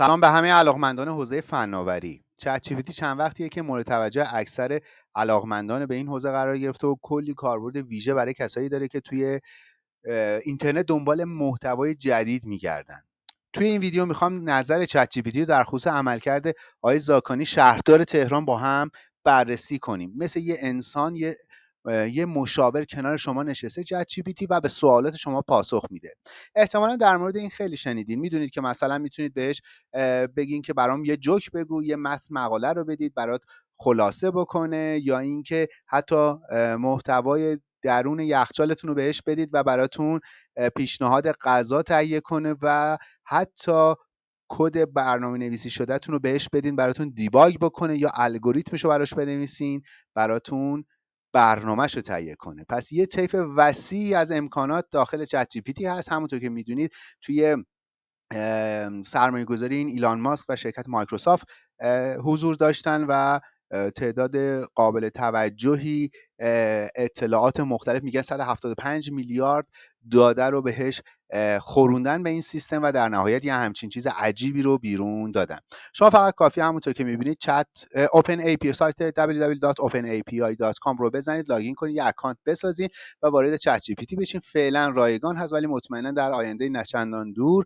سلام به همه علاقمندان حوزه فناوری چت چند وقتیه که مورد توجه اکثر علاقمندان به این حوزه قرار گرفته و کلی کاربرد ویژه برای کسایی داره که توی اینترنت دنبال محتوای جدید میگردن توی این ویدیو میخوام نظر چت جی رو در خصوص عملکرد آقای زاکانی شهردار تهران با هم بررسی کنیم مثل یه انسان یه یه مشاور کنار شما نشسته چت جی و به سوالات شما پاسخ میده احتمالا در مورد این خیلی شنیدین میدونید که مثلا میتونید بهش بگین که برام یه جوک بگو یه متن مقاله رو بدید برات خلاصه بکنه یا اینکه حتی محتوای درون یخچالتون رو بهش بدید و براتون پیشنهاد غذا تهیه کنه و حتی کد برنامه نویسی شدهتون رو بهش بدین براتون دیباگ بکنه یا الگوریتمش رو براش بنویسین براتون برنامهش رو تهیه کنه پس یه طیف وسیع از امکانات داخل چت جی هست همونطور که میدونید توی سرمایه گذاری این ایلان ماسک و شرکت مایکروسافت حضور داشتن و تعداد قابل توجهی اطلاعات مختلف میگن 175 میلیارد داده رو بهش خوروندن به این سیستم و در نهایت یه همچین چیز عجیبی رو بیرون دادن شما فقط کافی همونطور که میبینید چت اوپن ای پی سایت www.openapi.com رو بزنید لاگین کنید یه اکانت بسازید و وارد چت جی پی بشین فعلا رایگان هست ولی مطمئنا در آینده نچندان دور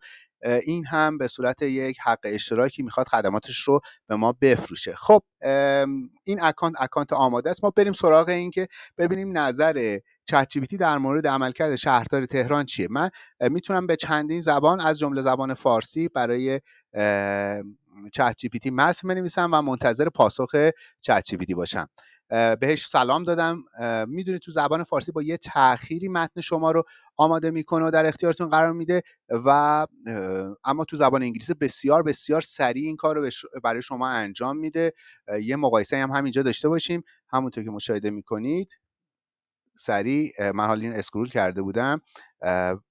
این هم به صورت یک حق اشتراکی میخواد خدماتش رو به ما بفروشه خب این اکانت اکانت آماده است ما بریم سراغ این که ببینیم نظر چت در مورد عملکرد شهردار تهران چیه من میتونم به چندین زبان از جمله زبان فارسی برای چت جی پی متن بنویسم و منتظر پاسخ چت جی باشم بهش سلام دادم میدونید تو زبان فارسی با یه تأخیری متن شما رو آماده میکنه و در اختیارتون قرار میده و اما تو زبان انگلیسی بسیار بسیار سریع این کار رو برای شما انجام میده یه مقایسه هم همینجا داشته باشیم همونطور که مشاهده میکنید سریع من حالا این اسکرول کرده بودم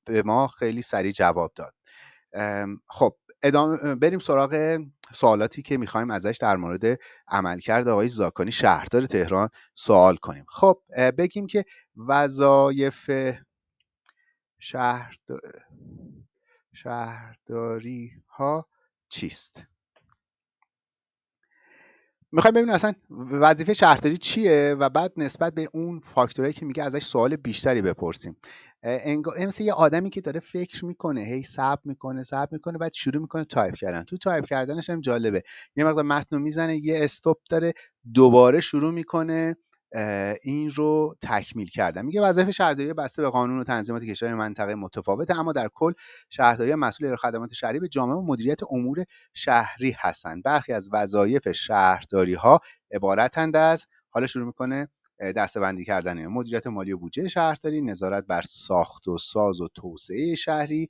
به ما خیلی سریع جواب داد خب ادامه بریم سراغ سوالاتی که میخوایم ازش در مورد عملکرد آقای زاکانی شهردار تهران سوال کنیم خب بگیم که وظایف شهرداری ها چیست میخوایم ببینیم اصلا وظیفه شهرداری چیه و بعد نسبت به اون فاکتورهایی که میگه ازش سوال بیشتری بپرسیم مثل یه آدمی که داره فکر میکنه هی صبر میکنه صبر میکنه بعد شروع میکنه تایپ کردن تو تایپ کردنش هم جالبه یه مقدار متن میزنه یه استوب داره دوباره شروع میکنه این رو تکمیل کردن میگه وظایف شهرداری بسته به قانون و تنظیمات کشور منطقه متفاوته اما در کل شهرداری مسئول ارائه خدمات شهری به جامعه و مدیریت امور شهری هستند برخی از وظایف شهرداری ها عبارتند از حالا شروع میکنه دستبندی کردن مدیریت مالی و بودجه شهرداری نظارت بر ساخت و ساز و توسعه شهری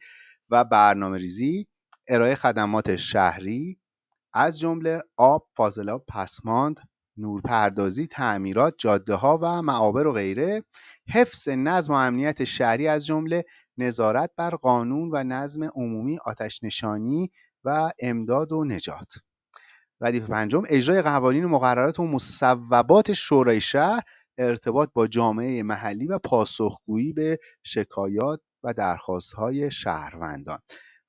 و برنامه ریزی ارائه خدمات شهری از جمله آب فاضلاب پسماند نورپردازی، تعمیرات، ها و معابر و غیره، حفظ نظم و امنیت شهری از جمله نظارت بر قانون و نظم عمومی، آتش نشانی و امداد و نجات. ردیف پنجم اجرای قوانین و مقررات و مصوبات شورای شهر ارتباط با جامعه محلی و پاسخگویی به شکایات و درخواست‌های شهروندان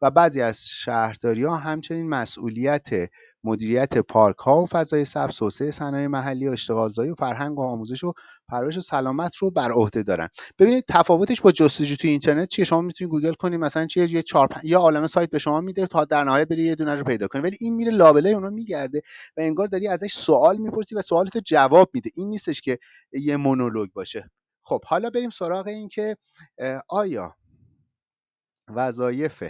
و بعضی از شهرداری ها همچنین مسئولیت مدیریت پارک‌ها و فضای سبز، توسعه صنایع محلی، اشتغالزایی و فرهنگ و آموزش و پرورش و سلامت رو بر عهده دارن. ببینید تفاوتش با جستجو توی اینترنت چیه؟ شما میتونید گوگل کنید مثلا چیه یه چهار یه عالمه سایت به شما میده تا در نهایت بری یه دونه رو پیدا کنید ولی این میره لابلای اونا میگرده و انگار داری ازش سوال میپرسی و سوالت جواب میده. این نیستش که یه مونولوگ باشه. خب حالا بریم سراغ این که آیا وظایف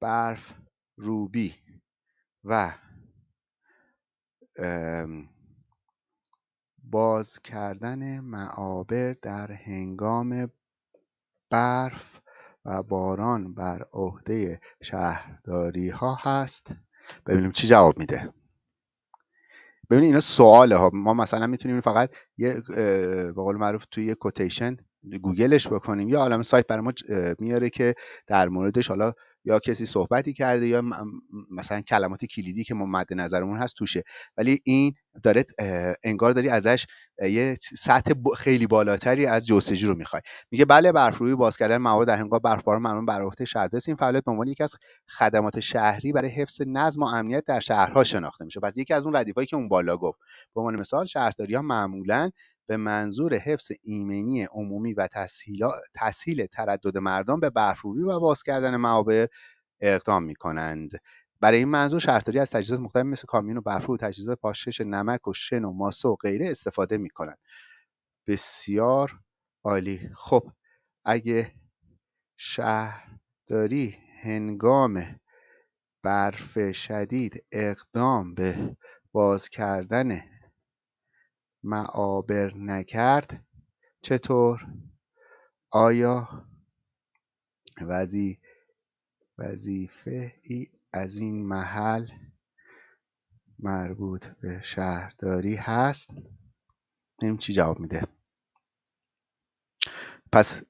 برف روبی و باز کردن معابر در هنگام برف و باران بر عهده شهرداری ها هست ببینیم چی جواب میده ببینید اینا سوال ها ما مثلا میتونیم فقط یه به قول معروف توی یه کوتیشن گوگلش بکنیم یا عالم سایت برای ما میاره که در موردش حالا یا کسی صحبتی کرده یا مثلا کلمات کلیدی که ما مد نظرمون هست توشه ولی این داره انگار داری ازش یه سطح خیلی بالاتری از جستجو رو میخوای میگه بله برفروی باز کردن موارد در هنگام برفبار معمول بر عهده شهرداری این فعالیت به عنوان یکی از خدمات شهری برای حفظ نظم و امنیت در شهرها شناخته میشه پس یکی از اون ردیفایی که اون بالا گفت به عنوان مثال شهرداری ها معمولا به منظور حفظ ایمنی عمومی و تسهیل تردد مردم به برفروبی و باز کردن معابر اقدام می کنند. برای این منظور شهرداری از تجهیزات مختلف مثل کامیون و برفرو و تجهیزات پاشش نمک و شن و ماسه و غیره استفاده می کنند. بسیار عالی خب اگه شهرداری هنگام برف شدید اقدام به باز کردن معابر نکرد چطور؟ آیا وظیفه ای از این محل مربوط به شهرداری هست؟ این چی جواب میده؟ پس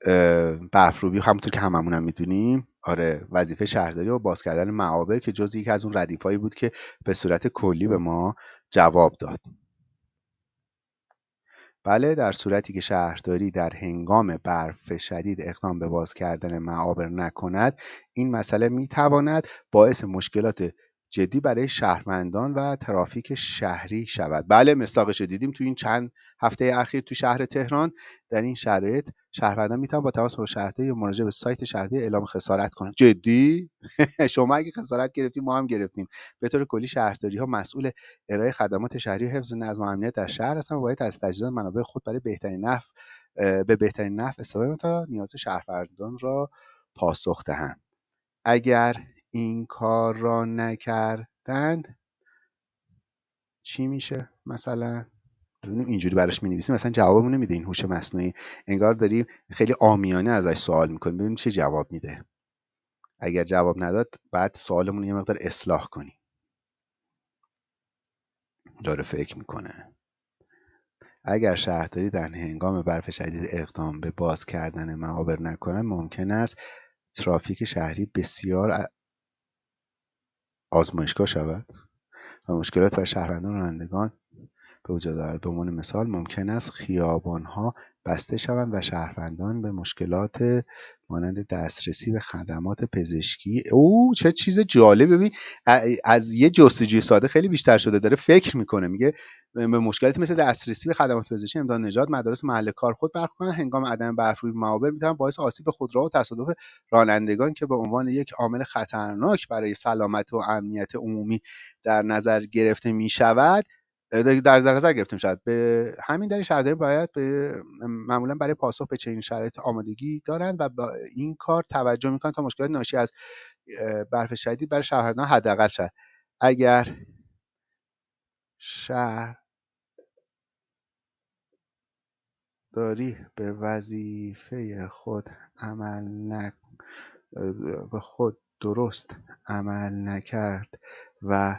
برفروبی همونطور که هممونم هم میدونیم آره وظیفه شهرداری و باز کردن معابر که جز یکی از اون ردیف هایی بود که به صورت کلی به ما جواب داد بله در صورتی که شهرداری در هنگام برف شدید اقدام به باز کردن معابر نکند این مسئله میتواند باعث مشکلات جدی برای شهروندان و ترافیک شهری شود بله مستاقش دیدیم تو این چند هفته اخیر تو شهر تهران در این شرایط شهروندان میتونن با تماس با شهرداری یا مراجعه به سایت شهرداری اعلام خسارت کنن جدی شما اگه خسارت گرفتیم ما هم گرفتیم به طور کلی شهرداری ها مسئول ارائه خدمات شهری و حفظ نظم و امنیت در شهر هستن و باید از تجدید منابع خود برای بهترین نفع به بهترین نفع استفاده تا نیاز شهروندان را پاسخ دهند اگر این کار را نکردند چی میشه مثلا اینجوری براش مینویسیم مثلا جوابمون نمیده این هوش مصنوعی انگار داری خیلی آمیانه ازش سوال میکنی ببینیم چه جواب میده اگر جواب نداد بعد سوالمون یه مقدار اصلاح کنی داره فکر میکنه اگر شهرداری در هنگام برف شدید اقدام به باز کردن معابر نکنن ممکن است ترافیک شهری بسیار آزمایشگاه شود و مشکلات بر شهروندان و رانندگان به وجود دارد به عنوان مثال ممکن است ها بسته شوند و شهروندان به مشکلات مانند دسترسی به خدمات پزشکی او چه چیز جالب ببین از یه جستجوی ساده خیلی بیشتر شده داره فکر میکنه میگه به مشکلات مثل دسترسی به خدمات پزشکی امداد نجات مدارس محل کار خود برخورد هنگام عدم برفروی معابر میتونه باعث آسیب خودرو و تصادف رانندگان که به عنوان یک عامل خطرناک برای سلامت و امنیت عمومی در نظر گرفته میشود در نظر گرفتیم شاید به همین دلیل شهرداری باید به معمولا برای پاسخ به چنین شرایط آمادگی دارند و با این کار توجه میکنن تا مشکلات ناشی از برف شدید برای شهروندان حداقل شد اگر شهر داری به وظیفه خود عمل نک... به خود درست عمل نکرد و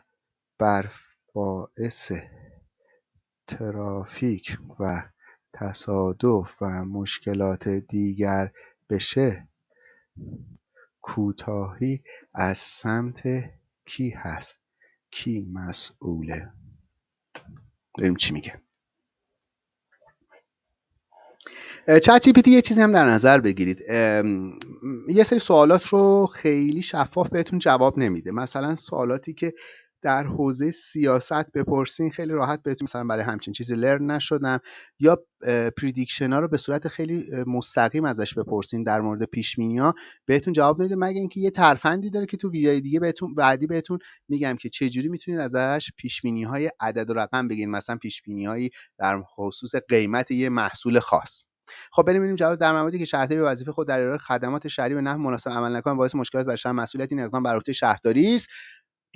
برف باعث ترافیک و تصادف و مشکلات دیگر بشه کوتاهی از سمت کی هست کی مسئوله بریم چی میگه چت جی یه چیزی هم در نظر بگیرید یه سری سوالات رو خیلی شفاف بهتون جواب نمیده مثلا سوالاتی که در حوزه سیاست بپرسین خیلی راحت بهتون مثلا برای همچین چیزی لرن نشدم یا پریدیکشن ها رو به صورت خیلی مستقیم ازش بپرسین در مورد پیش ها بهتون جواب میده مگه اینکه یه ترفندی داره که تو ویدیوهای دیگه بهتون بعدی بهتون میگم که چه جوری میتونید ازش پیش های عدد و رقم بگین مثلا پیش هایی در خصوص قیمت یه محصول خاص خب بریم ببینیم جواب در موردی که شرطی به وظیفه خود در ارائه خدمات شهری به نحو مناسب عمل نکنه باعث مشکلات برای شهر مسئولیتی نگاه بر عهده شهرداری است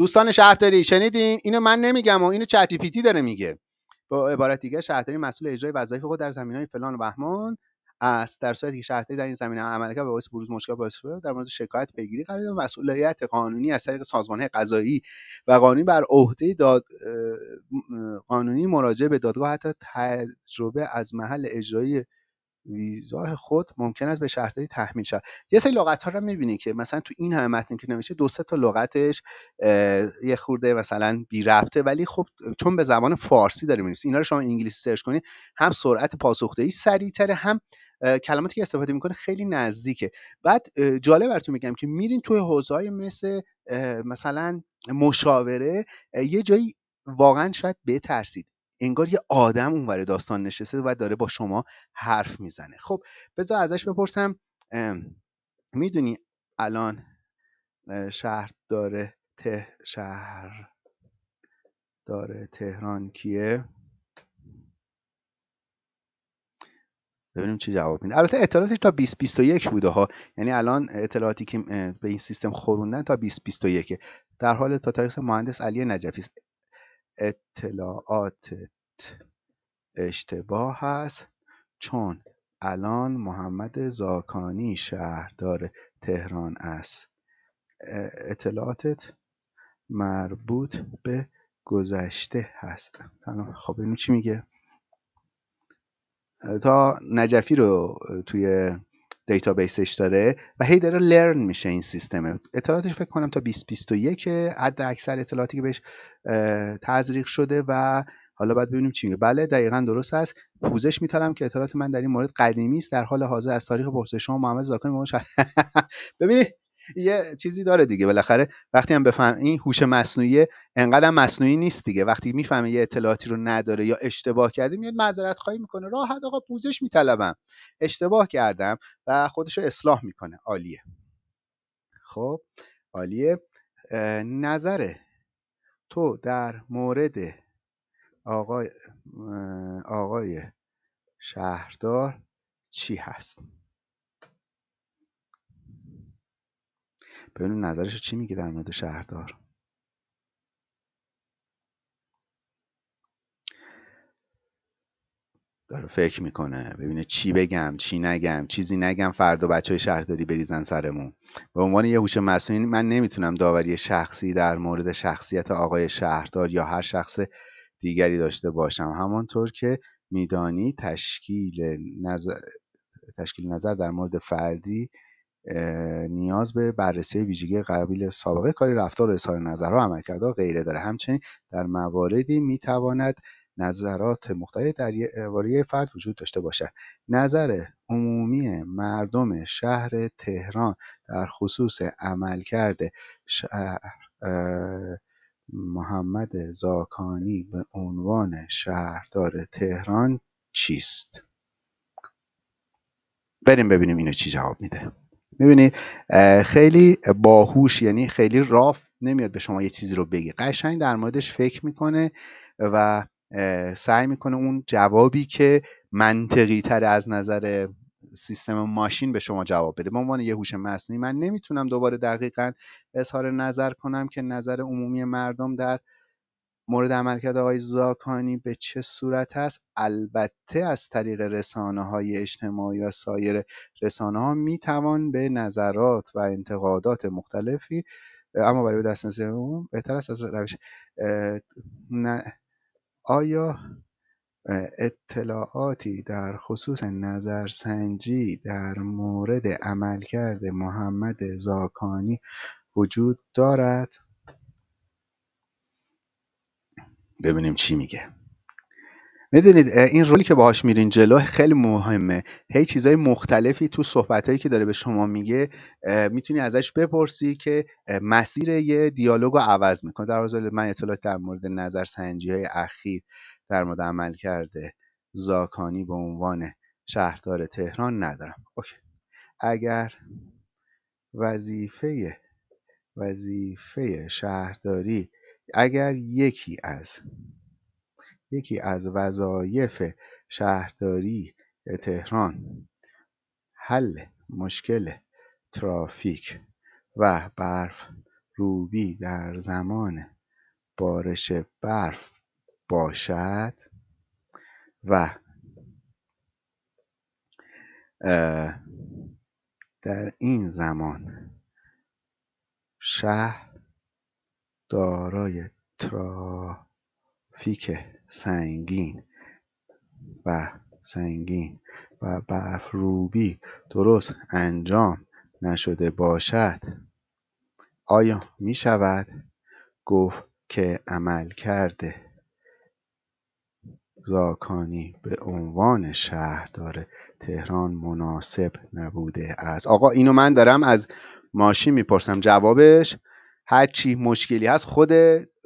دوستان شهرداری شنیدین اینو من نمیگم و اینو چت پیتی داره میگه با عبارت دیگه شهرداری مسئول اجرای وظایف خود در زمینهای فلان و بهمان است در صورتی که شهرداری در این زمینه عمل کرد به باعث بروز مشکل باعث در مورد شکایت پیگیری قرار و مسئولیت قانونی از طریق سازمانهای قضایی و قانونی بر عهده داد قانونی مراجعه به دادگاه حتی تجربه از محل اجرایی ویزاه خود ممکن است به شهرداری تحمیل شود یه سری لغت ها رو میبینی که مثلا تو این همه متن که نوشته دو سه تا لغتش یه خورده مثلا بی ربطه ولی خب چون به زبان فارسی داره می‌نویسی اینا رو شما انگلیسی سرچ کنید هم سرعت پاسخدهی سریعتره هم کلماتی که استفاده میکنه خیلی نزدیکه بعد جالب براتون میگم که میرین توی های مثل مثلا مشاوره یه جایی واقعا شاید بترسید انگار یه آدم اونور داستان نشسته و داره با شما حرف میزنه خب بذار ازش بپرسم میدونی الان شهر داره ته شهر داره تهران کیه ببینیم چی جواب میده البته اطلاعاتش تا 2021 بوده ها یعنی الان اطلاعاتی که به این سیستم خوروندن تا 2021 در حال تا تاریخ مهندس علی نجفی است اطلاعاتت اشتباه هست چون الان محمد زاکانی شهردار تهران است اطلاعاتت مربوط به گذشته هست خب اینو چی میگه تا نجفی رو توی دیتابیسش داره و هی داره لرن میشه این سیستم. اطلاعاتش فکر کنم تا 2021 حد اکثر اطلاعاتی که بهش تزریق شده و حالا باید ببینیم چی میگه بله دقیقا درست است پوزش میتونم که اطلاعات من در این مورد قدیمی است در حال حاضر از تاریخ پرسش شما محمد زاکانی ببینید یه چیزی داره دیگه بالاخره وقتی هم بفهم این هوش مصنوعی انقدر مصنوعی نیست دیگه وقتی میفهمه یه اطلاعاتی رو نداره یا اشتباه کرده میاد معذرت خواهی میکنه راحت آقا پوزش میطلبم اشتباه کردم و خودش رو اصلاح میکنه عالیه خب عالیه نظر تو در مورد آقای آقای شهردار چی هست ببینیم نظرش چی میگه در مورد شهردار داره فکر میکنه ببینه چی بگم چی نگم چیزی نگم فردا بچه های شهرداری بریزن سرمون به عنوان یه هوش مصنوعی من نمیتونم داوری شخصی در مورد شخصیت آقای شهردار یا هر شخص دیگری داشته باشم همانطور که میدانی تشکیل نظر, تشکیل نظر در مورد فردی نیاز به بررسی ویژگی قبیل سابقه کاری رفتار و اظهار نظرها عملکردها غیره داره همچنین در مواردی میتواند نظرات مختلف یک فرد وجود داشته باشد نظر عمومی مردم شهر تهران در خصوص عملکرد شهر محمد زاکانی به عنوان شهردار تهران چیست بریم ببینیم اینو چی جواب میده میبینید خیلی باهوش یعنی خیلی راف نمیاد به شما یه چیزی رو بگی قشنگ در موردش فکر میکنه و سعی میکنه اون جوابی که منطقی تر از نظر سیستم ماشین به شما جواب بده به عنوان یه هوش مصنوعی من نمیتونم دوباره دقیقا اظهار نظر کنم که نظر عمومی مردم در مورد عملکرد آقای زاکانی به چه صورت است البته از طریق رسانه های اجتماعی و سایر رسانه ها می توان به نظرات و انتقادات مختلفی اما برای دست نظرمون بهتر است از روش آیا اطلاعاتی در خصوص نظرسنجی در مورد عملکرد محمد زاکانی وجود دارد ببینیم چی میگه میدونید این رولی که باهاش میرین جلو خیلی مهمه هی چیزای مختلفی تو صحبتهایی که داره به شما میگه میتونی ازش بپرسی که مسیر یه دیالوگ رو عوض میکنه در حال من اطلاعات در مورد نظر سنجی های اخیر در مورد عمل کرده زاکانی به عنوان شهردار تهران ندارم اوکی. اگر وظیفه وظیفه شهرداری اگر یکی از یکی از وظایف شهرداری تهران حل مشکل ترافیک و برف روبی در زمان بارش برف باشد و در این زمان شهر دارای ترافیک سنگین و سنگین و برفروبی درست انجام نشده باشد آیا می شود گفت که عمل کرده زاکانی به عنوان شهردار تهران مناسب نبوده است آقا اینو من دارم از ماشین میپرسم جوابش هر چی مشکلی هست خود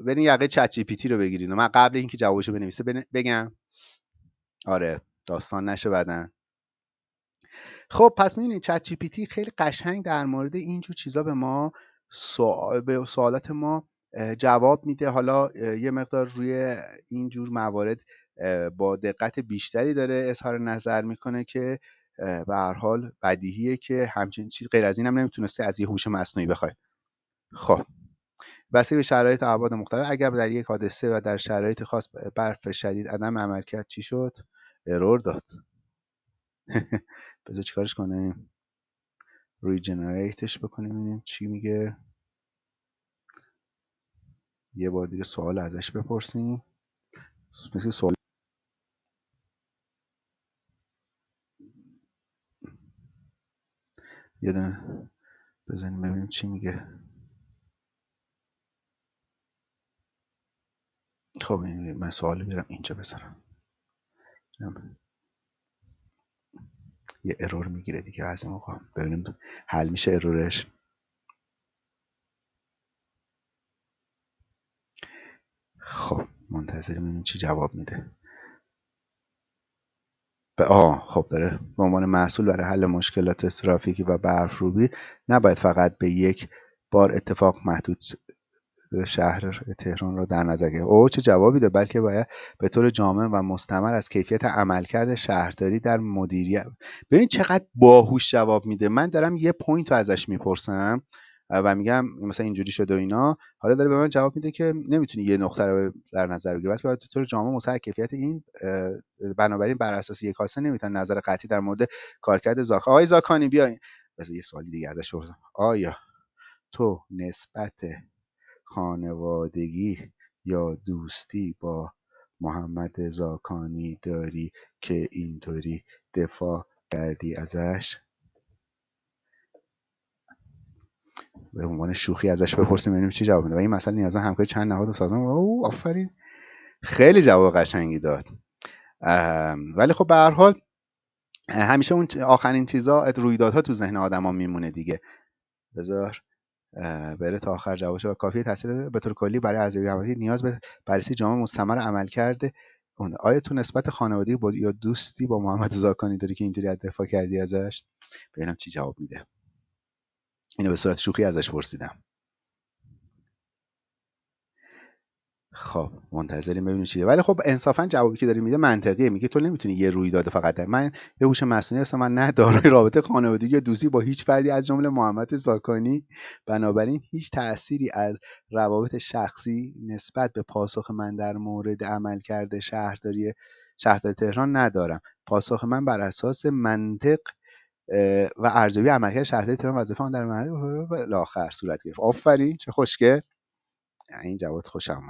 برین یقه چت جی پی تی رو بگیرین من قبل اینکه جوابشو بنویسه بگم آره داستان نشه بدن خب پس میدونید چت جی پی تی خیلی قشنگ در مورد اینجور چیزا به ما به سوالات ما جواب میده حالا یه مقدار روی اینجور موارد با دقت بیشتری داره اظهار نظر میکنه که به هر حال بدیهیه که همچین چیز غیر از اینم هم نمیتونسته از یه هوش مصنوعی بخواد خب بسته به شرایط ابعاد مختلف اگر در یک حادثه و در شرایط خاص برف شدید عدم عمل چی شد ارور داد بذار چیکارش کنیم ریجنریتش بکنیم ببینیم چی میگه یه بار دیگه سوال ازش بپرسیم مثل سوال یه دونه بزنیم ببینیم چی میگه خب من سوال بیرم اینجا بذارم یه ارور میگیره دیگه از این موقع ببینیم حل میشه ارورش خب منتظریم این چی جواب میده به آه خب داره به عنوان محصول برای حل مشکلات ترافیکی و برفروبی نباید فقط به یک بار اتفاق محدود شهر تهران رو در نظر گرفت او چه جوابی داد بلکه باید به طور جامع و مستمر از کیفیت عملکرد شهرداری در مدیریت ببین چقدر باهوش جواب میده من دارم یه پوینت رو ازش میپرسم و میگم مثلا اینجوری شده و اینا حالا داره به من جواب میده که نمیتونی یه نقطه رو در نظر بگیری بلکه باید به طور جامع مستمر کیفیت این بنابراین بر اساس یک کاسه نمیتونه نظر قطعی در مورد کارکرد زاک آقای زاکانی بیاین بذار یه سوال دیگه ازش بپرسم آیا تو نسبت خانوادگی یا دوستی با محمد زاکانی داری که اینطوری دفاع کردی ازش به عنوان شوخی ازش بپرسیم ببینیم چی جواب میده و این مسئله نیازا همکاری چند نهاد و سازمان او آفرین خیلی جواب قشنگی داد ولی خب به هر حال همیشه اون آخرین چیزا رویدادها تو ذهن آدما میمونه دیگه بذار بره تا آخر جواب و کافی تاثیر به طور کلی برای ارزیابی عملی نیاز به بررسی جامع مستمر عمل کرده آیا تو نسبت خانوادگی با یا دوستی با محمد زاکانی داری که اینطوری دفاع کردی ازش ببینم چی جواب میده اینو به صورت شوخی ازش پرسیدم خب منتظریم ببینیم چیه ولی خب انصافا جوابی که داری میده منطقیه میگه تو نمیتونی یه رویداد فقط داری. من یه هوش مصنوعی هستم من نه رابطه خانوادگی یا دوزی با هیچ فردی از جمله محمد زاکانی بنابراین هیچ تأثیری از روابط شخصی نسبت به پاسخ من در مورد عمل کرده شهرداری شهردار تهران ندارم پاسخ من بر اساس منطق و ارزیابی عملکرد شهرداری تهران وظیفه آن در محل آخر صورت گرفت آفرین چه خوشگل این جواد خوشم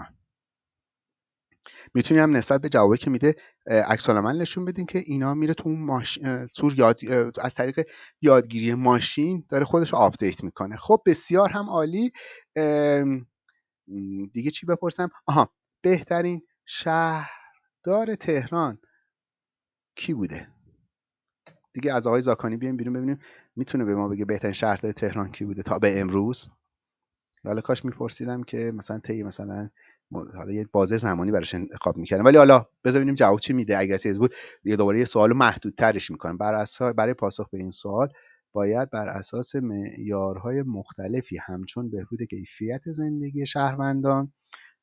میتونیم هم نسبت به جوابی که میده عکس العمل نشون بدین که اینا میره تو ماشین یاد... از طریق یادگیری ماشین داره خودش آپدیت میکنه خب بسیار هم عالی دیگه چی بپرسم آها بهترین شهردار تهران کی بوده دیگه از آقای زاکانی بیایم بیرون ببینیم میتونه به ما بگه بهترین شهردار تهران کی بوده تا به امروز ولی کاش میپرسیدم که مثلا طی مثلا حالا یه بازه زمانی براش انتخاب میکردم ولی حالا بذار جواب چی میده اگر چیز بود یه دوباره یه سوال محدودترش میکنم بر برای پاسخ به این سوال باید بر اساس معیارهای مختلفی همچون بهبود کیفیت زندگی شهروندان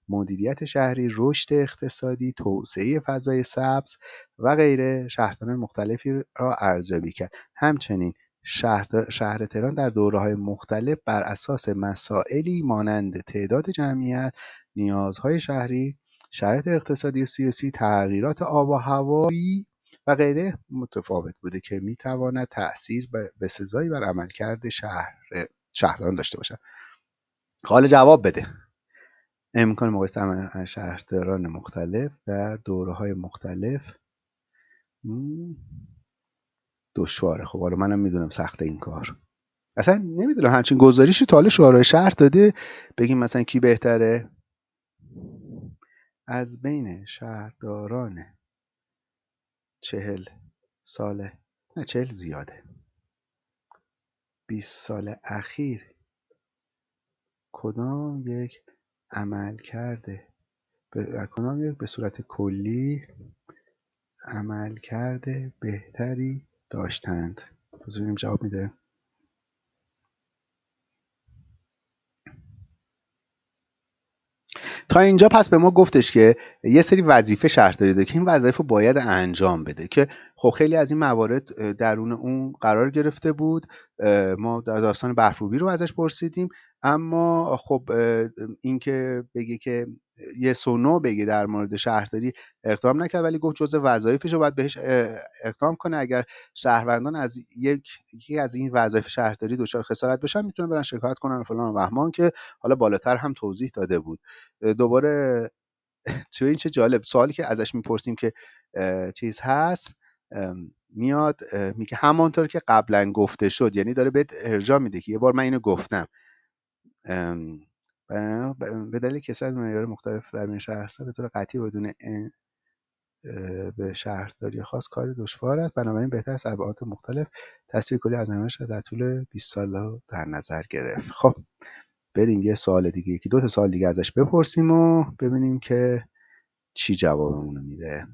مدیریت شهری رشد اقتصادی توسعه فضای سبز و غیره شهرتان مختلفی را ارزیابی کرد همچنین شهر, شهر تهران در دوره های مختلف بر اساس مسائلی مانند تعداد جمعیت نیازهای شهری، شرایط اقتصادی و سیاسی، تغییرات آب و هوایی و غیره متفاوت بوده که میتواند تاثیر به سزایی بر عملکرد شهر شهران داشته باشد حال جواب بده امکان مقایسه شهرداران مختلف در دوره های مختلف دشواره خب حالا منم میدونم سخت این کار اصلا نمیدونم همچین گزارشی تا حالا شهر داده بگیم مثلا کی بهتره از بین شهرداران چهل ساله نه چهل زیاده 20 سال اخیر کدام یک عمل کرده به کدام یک به صورت کلی عمل کرده بهتری داشتند ببینیم جواب میده تا اینجا پس به ما گفتش که یه سری وظیفه شهرداری داره که این وظایف رو باید انجام بده که خب خیلی از این موارد درون اون قرار گرفته بود ما داستان برفروبی رو ازش پرسیدیم اما خب اینکه بگه که یه سونو بگه در مورد شهرداری اقدام نکرد ولی گفت جزء وظایفش رو باید بهش اقدام کنه اگر شهروندان از یک یکی از این وظایف شهرداری دچار خسارت بشن میتونه برن شکایت کنن فلان و بهمان که حالا بالاتر هم توضیح داده بود دوباره چه این چه جالب سوالی که ازش میپرسیم که چیز هست میاد میگه همانطور که قبلا گفته شد یعنی داره بهت ارجاع میده که یه بار من اینو گفتم به دلیل از معیار مختلف در میان به طور قطعی بدون به شهرداری خاص کار دشوار است بنابراین بهتر است ابعاد مختلف تصویر کلی از نمایش در طول 20 سال در نظر گرفت خب بریم یه سوال دیگه یکی دو تا سوال دیگه ازش بپرسیم و ببینیم که چی جوابمون میده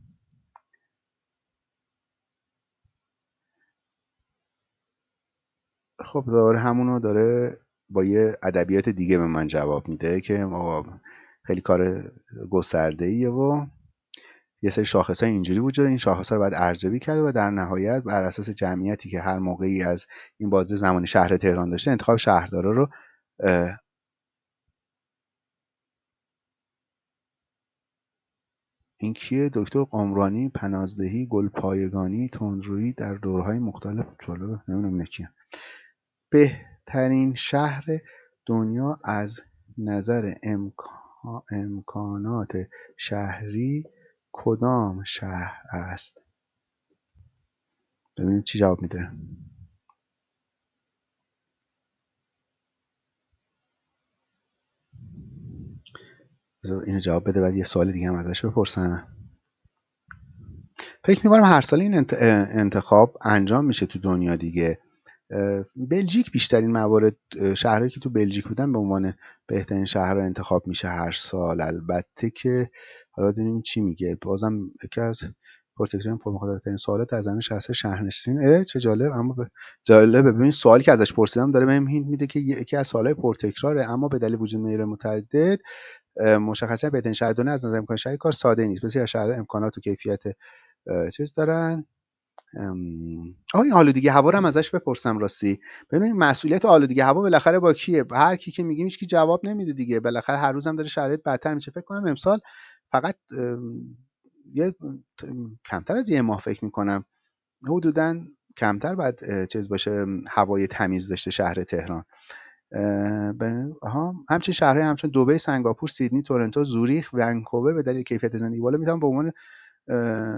خب داره همونو داره با یه ادبیات دیگه به من جواب میده که خیلی کار گسترده ایه و یه سری شاخص های اینجوری وجود این شاخص ها رو باید ارزیابی کرده و در نهایت بر اساس جمعیتی که هر موقعی از این بازه زمان شهر تهران داشته انتخاب شهردارا رو این کیه دکتر قمرانی پنازدهی گلپایگانی تندرویی در دورهای مختلف جالبه نمیدونم به ترین شهر دنیا از نظر امکانات شهری کدام شهر است ببینیم چی جواب میده اینو جواب بده بعد یه سوال دیگه هم ازش بپرسم فکر میکنم هر سال این انتخاب انجام میشه تو دنیا دیگه بلژیک بیشترین موارد شهرهایی که تو بلژیک بودن به عنوان بهترین شهر رو انتخاب میشه هر سال البته که حالا ببینیم چی میگه بازم یکی از پرتکرین ترین سوالات از زمین شخص شهرنشین چه جالب اما ب... جالبه ببین سوالی که ازش پرسیدم داره بهم هینت میده که یکی از سوالای پرتکراره اما به دلیل وجود میره متعدد مشخصه بهترین شهر دنیا از نظر امکان شهری کار ساده نیست بسیار شهر امکانات و کیفیت چیز دارن این دیگه هوا رو هم ازش بپرسم راستی ببینید مسئولیت دیگه هوا بالاخره با کیه هر کی که میگیم که جواب نمیده دیگه بالاخره هر روزم داره شرایط بدتر میشه فکر کنم امسال فقط یه کمتر از یه ماه فکر میکنم حدودا کمتر بعد چیز باشه هوای تمیز داشته شهر تهران ها همچنین شهرهای همچون دوبه سنگاپور سیدنی تورنتو زوریخ ونکوور به دلیل کیفیت زندگی بالا میتونم به عنوان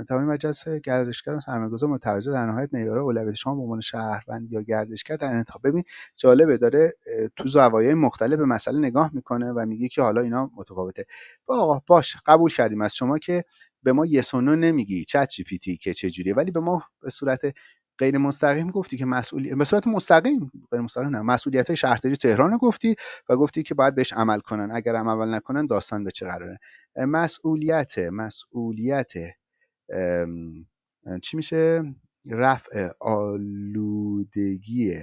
تمامی مجلس گردشگر و سرمایه‌گذار متوجه در نهایت معیار اولویت شما به عنوان شهروند یا گردشگر در انتها ببین جالبه داره تو زوایای مختلف به مسئله نگاه میکنه و میگه که حالا اینا متفاوته با باش قبول کردیم از شما که به ما یسونو نمیگی چت جی پی تی که جوریه ولی به ما به صورت غیر مستقیم گفتی که مسئولی به صورت مستقیم غیر مستقیم نه مسئولیت های شهرداری تهران رو گفتی و گفتی که باید بهش عمل کنن اگر عمل نکنن داستان به چه قراره مسئولیت مسئولیت چی میشه رفع آلودگی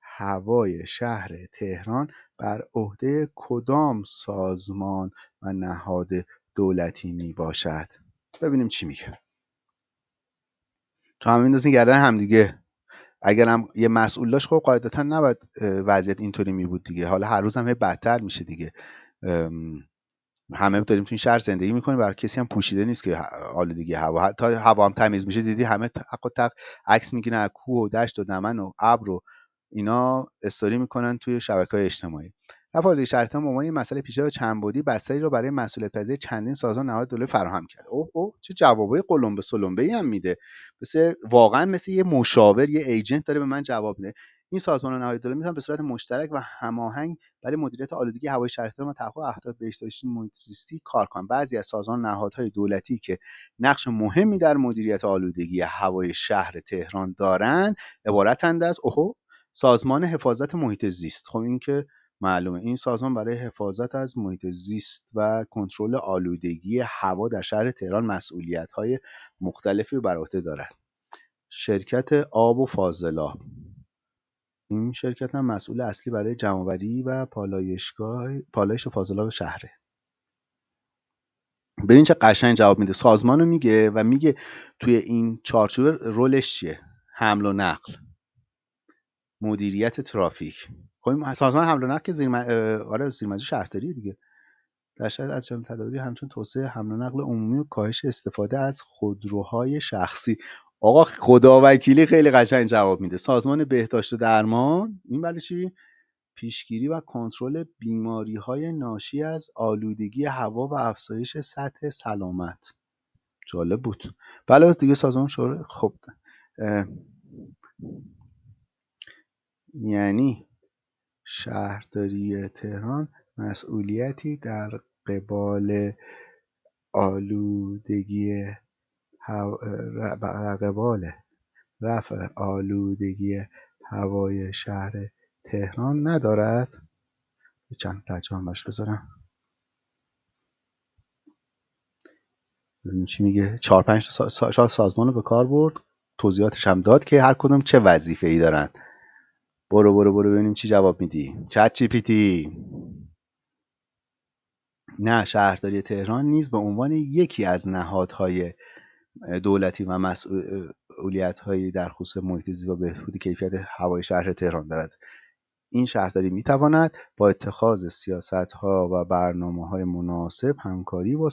هوای شهر تهران بر عهده کدام سازمان و نهاد دولتی می باشد ببینیم چی میگه تو هم میندازین گردن همدیگه اگر هم یه مسئول داشت خب قاعدتا نباید وضعیت اینطوری می بود دیگه حالا هر روز هم بدتر میشه دیگه همه داریم تو این شهر زندگی میکنیم برای کسی هم پوشیده نیست که آلودگی هوا تا هوا هم تمیز میشه دیدی همه تق و تق عکس میگیرن از کوه و دشت و دمن و ابر و اینا استوری میکنن توی شبکه های اجتماعی رفع شرط هم این مسئله چند بودی بستری رو برای مسئولیت چندین سازمان نهاد دولت فراهم کرد اوه اوه چه جوابای قلمبه سلمبه ای هم میده مثل واقعا مثل یه مشاور یه ایجنت داره به من جواب میده این سازمان نهادهای دولت میتونن به صورت مشترک و هماهنگ برای مدیریت آلودگی هوای شهر و تحقق اهداف بهداشتی محیط زیستی کار کنن بعضی از سازمان نهادهای دولتی که نقش مهمی در مدیریت آلودگی هوای شهر تهران دارند عبارتند از اوهو سازمان حفاظت محیط زیست خب این که معلومه این سازمان برای حفاظت از محیط زیست و کنترل آلودگی هوا در شهر تهران مسئولیت مختلفی بر عهده دارد شرکت آب و فاضلاب این شرکت هم مسئول اصلی برای جمعآوری و پالایشگاه پالایش فاضلاب شهره ببین چه قشنگ جواب میده سازمان رو میگه و میگه توی این چارچوب رولش چیه حمل و نقل مدیریت ترافیک خب سازمان حمل و نقل که زیر آره شهرداری دیگه در شهر از جمع تدابیر همچون توسعه حمل و نقل عمومی و کاهش استفاده از خودروهای شخصی آقا خدا وکیلی خیلی قشنگ جواب میده سازمان بهداشت و درمان این برای چی پیشگیری و کنترل بیماری های ناشی از آلودگی هوا و افزایش سطح سلامت جالب بود بله دیگه سازمان شور خب یعنی شهرداری تهران مسئولیتی در قبال آلودگی قبال رفع آلودگی هوای شهر تهران ندارد چند لجام بذارم چی میگه چهار پنج تا سازمان رو به کار برد توضیحاتش هم داد که هر کدوم چه وظیفه ای دارن برو برو برو ببینیم چی جواب میدی چت چی پیتی نه شهرداری تهران نیز به عنوان یکی از نهادهای دولتی و مسئولیت هایی در خصوص محیط و بهبود کیفیت هوای شهر تهران دارد این شهرداری می تواند با اتخاذ سیاست ها و برنامه های مناسب همکاری با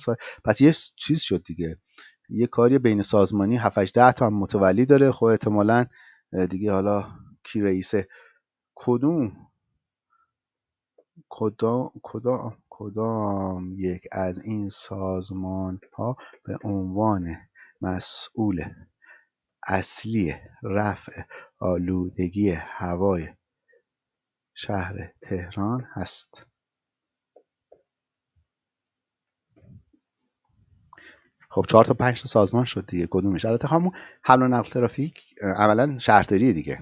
پس یه چیز شد دیگه یه کاری بین سازمانی 7 ده تا هم متولی داره خب احتمالا دیگه حالا کی رئیسه کدوم کدام کدام کدام یک از این سازمان ها به عنوان مسئول اصلی رفع آلودگی هوای شهر تهران هست. خب چهار تا پنج تا سازمان شد دیگه کدومش البته همون حمل و نقل ترافیک اولا شهرداری دیگه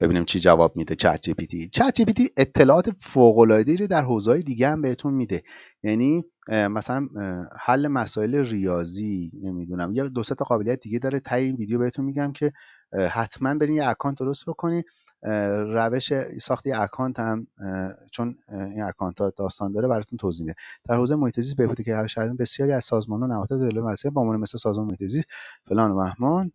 ببینیم چی جواب میده چت جی پی تی چت جی پی تی اطلاعات فوق العاده رو در حوزه‌های دیگه هم بهتون میده یعنی مثلا حل مسائل ریاضی نمیدونم یا دو تا قابلیت دیگه داره تای این ویدیو بهتون میگم که حتما برین یه اکانت درست بکنید روش ساخت یه اکانت هم چون این اکانت ها داستان داره براتون توضیح میده در حوزه محیط زیست بهبودی که شهران بسیاری از سازمان و نهادها دولت مسئله با عنوان مثل سازمان محیط زیست فلان و مهمان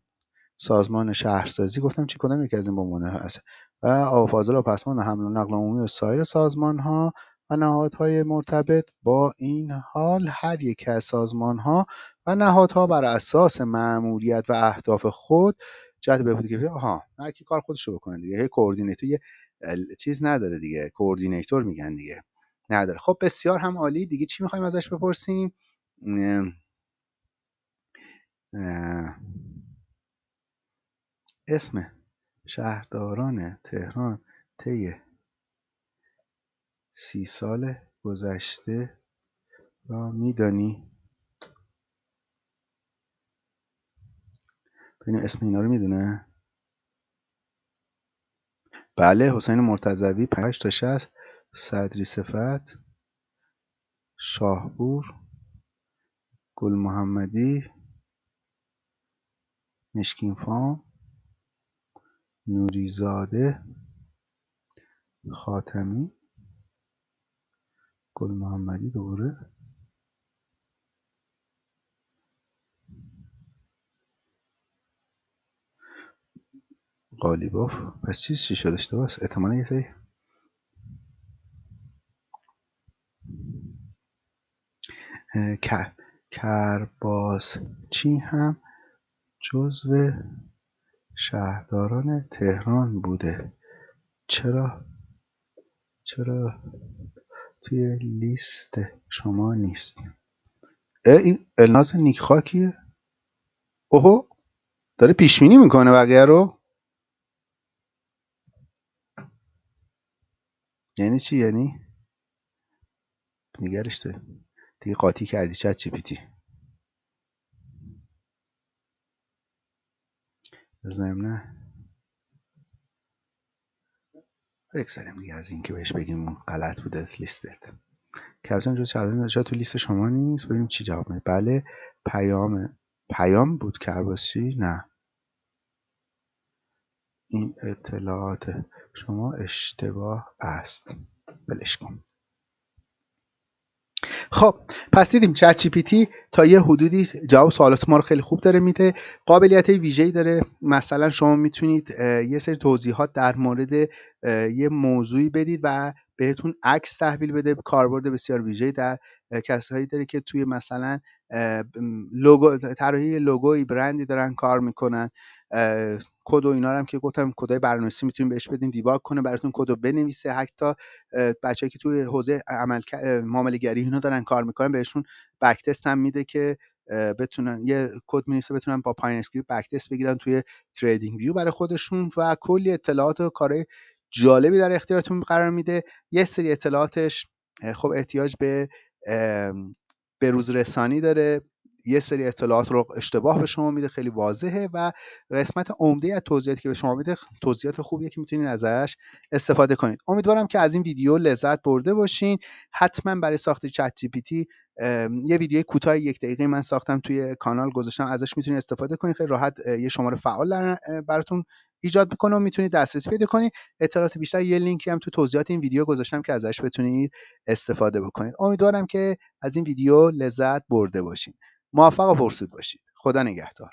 سازمان شهرسازی گفتم چی یکی از این بمونه هست و آب فاضل و پسمان حمل و نقل عمومی و سایر سازمان ها و نهادهای مرتبط با این حال هر یک از سازمانها و نهادها بر اساس مأموریت و اهداف خود جهت بودی که آها هر کی کار خودش رو بکنه دیگه کوردینیتور یه چیز نداره دیگه کوردینیتور میگن دیگه نداره خب بسیار هم عالی دیگه چی میخوایم ازش بپرسیم اسم شهرداران تهران تیه سی سال گذشته را میدانی؟ ببینیم اسم اینا رو میدونه بله حسین مرتضوی 5 تا 60 صدری صفت شاهبور، گل محمدی مشکین فام نوریزاده خاتمی گل محمدی دوباره قالیباف پس چیز چی شده اشتباه است اعتمانه یه سری کرباس چی هم جزو شهرداران تهران بوده چرا چرا توی لیست شما نیست ای این الناز نیک خاکیه اوهو داره پیشبینی میکنه بقیه رو یعنی چی یعنی نگرش دیگه قاطی کردی چه چی پیتی بزنیم نه بگذاریم دیگه از اینکه بهش بگیم غلط بوده لیستت جو جز نشا تو لیست شما نیست ببینیم چی جواب میده بله پیام پیام بود کرباسی نه این اطلاعات شما اشتباه است بلش کن خب پس دیدیم چت جی تا یه حدودی جواب سوالات ما رو خیلی خوب داره میده قابلیت ویژه‌ای داره مثلا شما میتونید یه سری توضیحات در مورد یه موضوعی بدید و بهتون عکس تحویل بده کاربرد بسیار ویژه‌ای در کسایی داره که توی مثلا لوگو طراحی لوگوی برندی دارن کار میکنن کد و اینا هم که گفتم کدای برنامه‌نویسی میتونیم بهش بدین دیباگ کنه براتون کد بنویسه حتی بچه‌ای که توی حوزه عمل گری اینا دارن کار میکنن بهشون بک تست هم میده که بتونن یه کد مینیسه بتونن با پاین اسکریپت بک تست بگیرن توی تریدینگ ویو برای خودشون و کلی اطلاعات و کارهای جالبی در اختیارتون قرار میده یه سری اطلاعاتش خب احتیاج به به روز رسانی داره یه سری اطلاعات رو اشتباه به شما میده خیلی واضحه و قسمت عمده از توضیحاتی که به شما میده توضیحات خوبیه که میتونید ازش استفاده کنید امیدوارم که از این ویدیو لذت برده باشین حتما برای ساخت چت جی پی تی یه ویدیو کوتاه یک دقیقه من ساختم توی کانال گذاشتم ازش میتونید استفاده کنید خیلی راحت یه شماره فعال براتون ایجاد میکنه و میتونید دسترسی پیدا کنید اطلاعات بیشتر یه لینکی هم تو توضیحات این ویدیو گذاشتم که ازش بتونید استفاده بکنید امیدوارم که از این ویدیو لذت برده باشید موفق و پرسود باشید خدا نگهدار